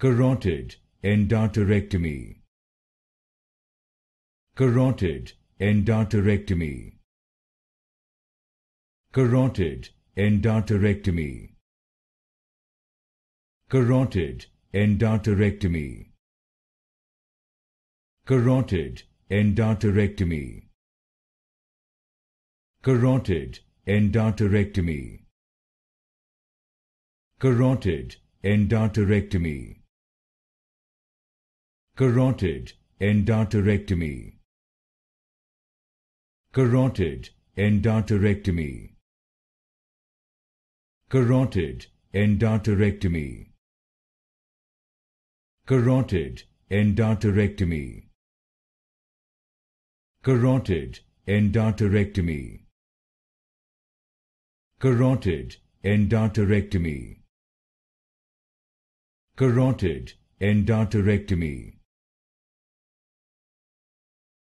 carotid endarterectomy carotid endarterectomy carotid endarterectomy carotid endarterectomy carotid endarterectomy carotid endarterectomy carotid endarterectomy carotid endarterectomy carotid endarterectomy carotid endarterectomy carotid endarterectomy carotid endarterectomy carotid endarterectomy carotid endarterectomy